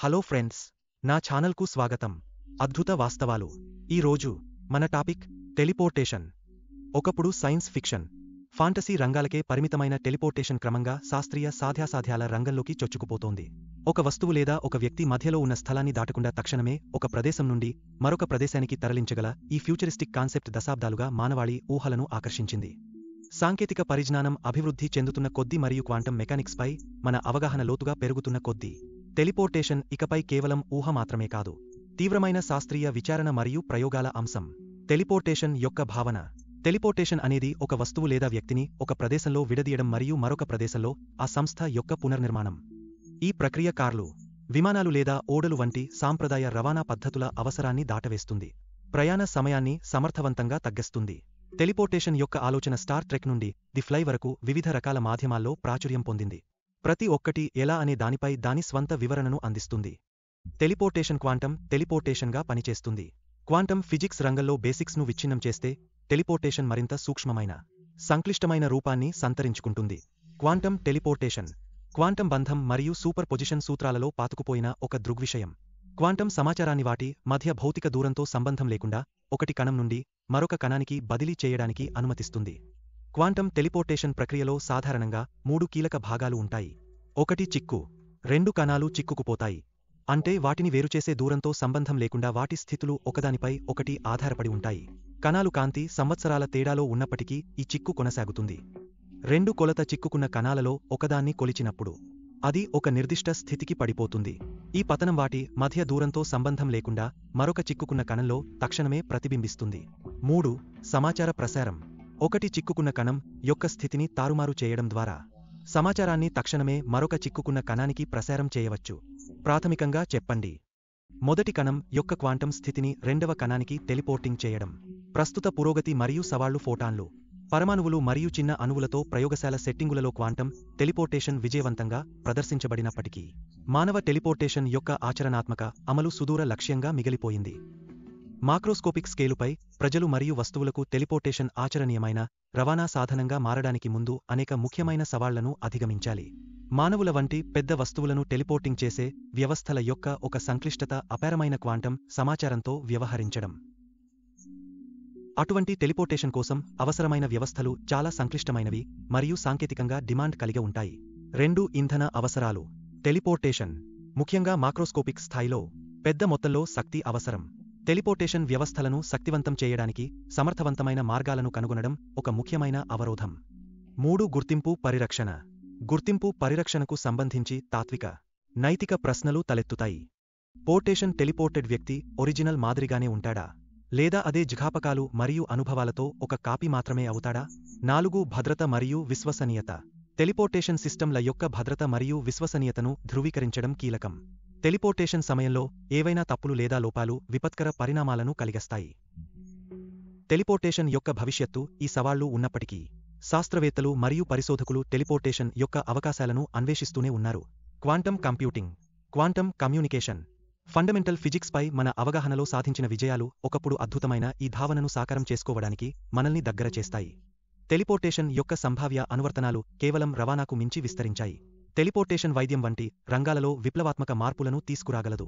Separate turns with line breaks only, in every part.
hello friends నా ఛానల్కు స్వాగతం అద్భుత వాస్తవాలు ఈరోజు మన టాపిక్ టెలిపోర్టేషన్ ఒకప్పుడు సైన్స్ ఫిక్షన్ ఫాంటసీ రంగాలకే పరిమితమైన టెలిపోర్టేషన్ క్రమంగా శాస్త్రీయ సాధ్యాసాధ్యాల రంగంలోకి చొచ్చుకుపోతోంది ఒక వస్తువు లేదా ఒక వ్యక్తి మధ్యలో ఉన్న స్థలాన్ని దాటకుండా తక్షణమే ఒక ప్రదేశం నుండి మరొక ప్రదేశానికి తరలించగల ఈ ఫ్యూచరిస్టిక్ కాన్సెప్ట్ దశాబ్దాలుగా మానవాళి ఊహలను ఆకర్షించింది సాంకేతిక పరిజ్ఞానం అభివృద్ధి చెందుతున్న కొద్దీ మరియు క్వాంటం మెకానిక్స్పై మన అవగాహన లోతుగా పెరుగుతున్న కొద్దీ టెలిపోర్టేషన్ ఇకపై కేవలం ఊహ మాత్రమే కాదు తీవ్రమైన శాస్త్రీయ విచారణ మరియు ప్రయోగాల అంశం టెలిపోర్టేషన్ యొక్క భావన టెలిపోర్టేషన్ అనేది ఒక వస్తువు లేదా వ్యక్తిని ఒక ప్రదేశంలో విడదీయడం మరియు మరొక ప్రదేశంలో ఆ సంస్థ యొక్క పునర్నిర్మాణం ఈ ప్రక్రియ కార్లు విమానాలు లేదా ఓడలు వంటి సాంప్రదాయ రవాణా పద్ధతుల అవసరాన్ని దాటవేస్తుంది ప్రయాణ సమయాన్ని సమర్థవంతంగా తగ్గిస్తుంది టెలిపోర్టేషన్ యొక్క ఆలోచన స్టార్ ట్రెక్ నుండి ది ఫ్లై వరకు వివిధ రకాల మాధ్యమాల్లో ప్రాచుర్యం పొందింది ప్రతి ఒక్కటి ఎలా అనే దానిపై దాని స్వంత వివరణను అందిస్తుంది టెలిపోర్టేషన్ క్వాంటం టెలిపోర్టేషన్గా పనిచేస్తుంది క్వాంటం ఫిజిక్స్ రంగంలో బేసిక్స్ను విచ్ఛిన్నం చేస్తే టెలిపోర్టేషన్ మరింత సూక్ష్మమైన సంక్లిష్టమైన రూపాన్ని సంతరించుకుంటుంది క్వాంటం టెలిపోర్టేషన్ క్వాంటం బంధం మరియు సూపర్ పొజిషన్ సూత్రాలలో పాతుకుపోయిన ఒక దృగ్విషయం క్వాంటం సమాచారాన్ని వాటి మధ్య భౌతిక దూరంతో సంబంధం లేకుండా ఒకటి కణం నుండి మరొక కణానికి బదిలీ చేయడానికి అనుమతిస్తుంది క్వాంటం టెలిపోర్టేషన్ ప్రక్రియలో సాధారణంగా మూడు కీలక భాగాలు ఉంటాయి ఒకటి చిక్కు రెండు కణాలు చిక్కుకుపోతాయి అంటే వాటిని వేరుచేసే దూరంతో సంబంధం లేకుండా వాటి స్థితులు ఒకదానిపై ఒకటి ఆధారపడి ఉంటాయి కణాలు కాంతి సంవత్సరాల తేడాలో ఉన్నప్పటికీ ఈ చిక్కు కొనసాగుతుంది రెండు కొలత చిక్కుకున్న కణాలలో ఒకదాన్ని కొలిచినప్పుడు అది ఒక నిర్దిష్ట స్థితికి పడిపోతుంది ఈ పతనం వాటి మధ్య దూరంతో సంబంధం లేకుండా మరొక చిక్కుకున్న కణంలో తక్షణమే ప్రతిబింబిస్తుంది మూడు సమాచార ప్రసారం ఒకటి చిక్కుకున్న కణం యొక్క స్థితిని తారుమారు చేయడం ద్వారా సమాచారాన్ని తక్షణమే మరొక చిక్కుకున్న కణానికి ప్రసారం చేయవచ్చు ప్రాథమికంగా చెప్పండి మొదటి కణం యొక్క క్వాంటం స్థితిని రెండవ కణానికి టెలిపోర్టింగ్ చేయడం ప్రస్తుత పురోగతి మరియు సవాళ్లు ఫోటాన్లు పరమాణువులు మరియు చిన్న అణువులతో ప్రయోగశాల సెట్టింగులలో క్వాంటం టెలిపోర్టేషన్ విజయవంతంగా ప్రదర్శించబడినప్పటికీ మానవ టెలిపోర్టేషన్ యొక్క ఆచరణాత్మక అమలు సుదూర లక్ష్యంగా మిగిలిపోయింది మాక్రోస్కోపిక్ స్కేలుపై ప్రజలు మరియు వస్తువులకు టెలిపోర్టేషన్ ఆచరణీయమైన రవాణా సాధనంగా మారడానికి ముందు అనేక ముఖ్యమైన సవాళ్లను అధిగమించాలి మానవుల వంటి పెద్ద వస్తువులను టెలిపోర్టింగ్ చేసే వ్యవస్థల యొక్క ఒక సంక్లిష్టత అపారమైన క్వాంటం సమాచారంతో వ్యవహరించడం అటువంటి టెలిపోర్టేషన్ కోసం అవసరమైన వ్యవస్థలు చాలా సంక్లిష్టమైనవి మరియు సాంకేతికంగా డిమాండ్ కలిగి ఉంటాయి రెండు ఇంధన అవసరాలు టెలిపోర్టేషన్ ముఖ్యంగా మాక్రోస్కోపిక్ స్థాయిలో పెద్ద మొత్తంలో శక్తి అవసరం టెలిపోర్టేషన్ వ్యవస్థలను శక్తివంతం చేయడానికి సమర్థవంతమైన మార్గాలను కనుగొనడం ఒక ముఖ్యమైన అవరోధం మూడు గుర్తింపు పరిరక్షణ గుర్తింపు పరిరక్షణకు సంబంధించి తాత్విక నైతిక ప్రశ్నలు తలెత్తుతాయి పోర్టేషన్ టెలిపోర్టెడ్ వ్యక్తి ఒరిజినల్ మాదిరిగానే ఉంటాడా లేదా అదే జిఘాపకాలు మరియు అనుభవాలతో ఒక కాపీ మాత్రమే అవుతాడా నాలుగు భద్రత మరియు విశ్వసనీయత టెలిపోర్టేషన్ సిస్టంల యొక్క భద్రత మరియు విశ్వసనీయతను ధృవీకరించడం కీలకం టెలిపోర్టేషన్ సమయంలో ఏవైనా తప్పులు లేదా లోపాలు విపత్కర పరిణామాలను కలిగస్తాయి టెలిపోర్టేషన్ యొక్క భవిష్యత్తు ఈ సవాళ్లు ఉన్నప్పటికీ శాస్త్రవేత్తలు మరియు పరిశోధకులు టెలిపోర్టేషన్ యొక్క అవకాశాలను అన్వేషిస్తూనే ఉన్నారు quantum computing quantum communication fundamental ఫిజిక్స్పై మన అవగాహనలో సాధించిన విజయాలు ఒకప్పుడు అద్భుతమైన ఈ భావనను సాకారం చేసుకోవడానికి మనల్ని దగ్గర చేస్తాయి టెలిపోర్టేషన్ యొక్క సంభావ్య అనువర్తనాలు కేవలం రవాణాకు మించి విస్తరించాయి టెలిపోర్టేషన్ వైద్యం వంటి రంగాలలో విప్లవాత్మక మార్పులను తీసుకురాగలదు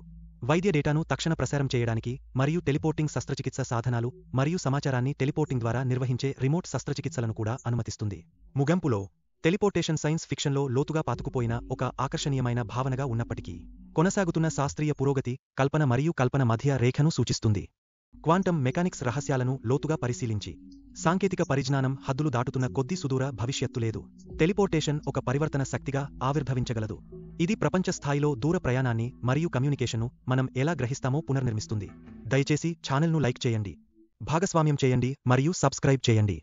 వైద్య డేటాను తక్షణ ప్రసారం చేయడానికి మరియు టెలిపోర్టింగ్ శస్త్రచికిత్స సాధనాలు మరియు సమాచారాన్ని టెలిపోర్టింగ్ ద్వారా నిర్వహించే రిమోట్ శస్త్రచికిత్సలను కూడా అనుమతిస్తుంది ముగింపులో టెలిపోర్టేషన్ సైన్స్ ఫిక్షన్లో లోతుగా పాతుకుపోయిన ఒక ఆకర్షణీయమైన భావనగా ఉన్నప్పటికీ కొనసాగుతున్న శాస్త్రీయ పురోగతి కల్పన మరియు కల్పన మధ్య రేఖను సూచిస్తుంది క్వాంటమ్ మెకానిక్స్ రహస్యాలను లోతుగా పరిశీలించి సాంకేతిక పరిజ్ఞానం హద్దులు దాటుతున్న కొద్ది సుదూర భవిష్యత్తు లేదు టెలిపోర్టేషన్ ఒక పరివర్తన శక్తిగా ఆవిర్భవించగలదు ఇది ప్రపంచ స్థాయిలో దూర ప్రయాణాన్ని మరియు కమ్యూనికేషన్ను మనం ఎలా గ్రహిస్తామో పునర్నిర్మిస్తుంది దయచేసి ఛానల్ను లైక్ చేయండి భాగస్వామ్యం చేయండి మరియు సబ్స్క్రైబ్ చేయండి